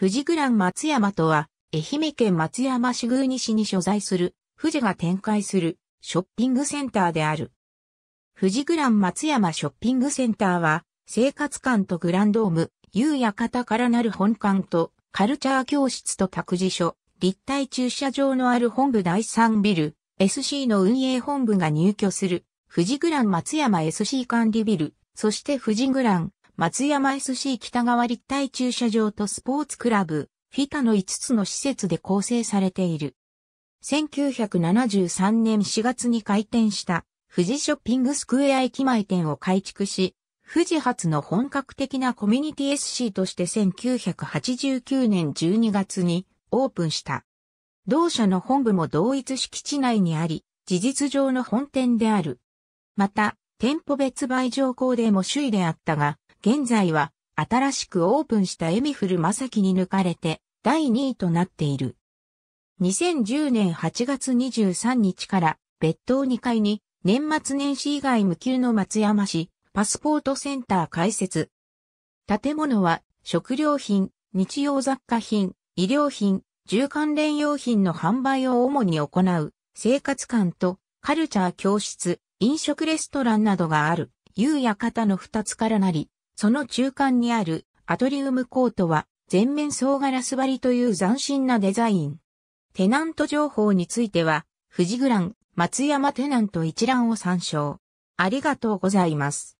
富士グラン松山とは、愛媛県松山市宮西に所在する、富士が展開するショッピングセンターである。富士グラン松山ショッピングセンターは、生活館とグランドーム、夕館からなる本館と、カルチャー教室と託児所、立体駐車場のある本部第3ビル、SC の運営本部が入居する、富士グラン松山 SC 管理ビル、そして富士グラン松山 SC 北側立体駐車場とスポーツクラブ、フィタの5つの施設で構成されている。1973年4月に開店した富士ショッピングスクエア駅前店を改築し、富士発の本格的なコミュニティ SC として1989年12月にオープンした。同社の本部も同一敷地内にあり、事実上の本店である。また、店舗別売上項でも首位であったが、現在は新しくオープンしたエミフルサキに抜かれて第2位となっている。2010年8月23日から別当2階に年末年始以外無休の松山市パスポートセンター開設。建物は食料品、日用雑貨品、衣料品、住関連用品の販売を主に行う生活館とカルチャー教室、飲食レストランなどがある、夕や方の二つからなり、その中間にあるアトリウムコートは全面総ガラス張りという斬新なデザイン。テナント情報については、富士グラン、松山テナント一覧を参照。ありがとうございます。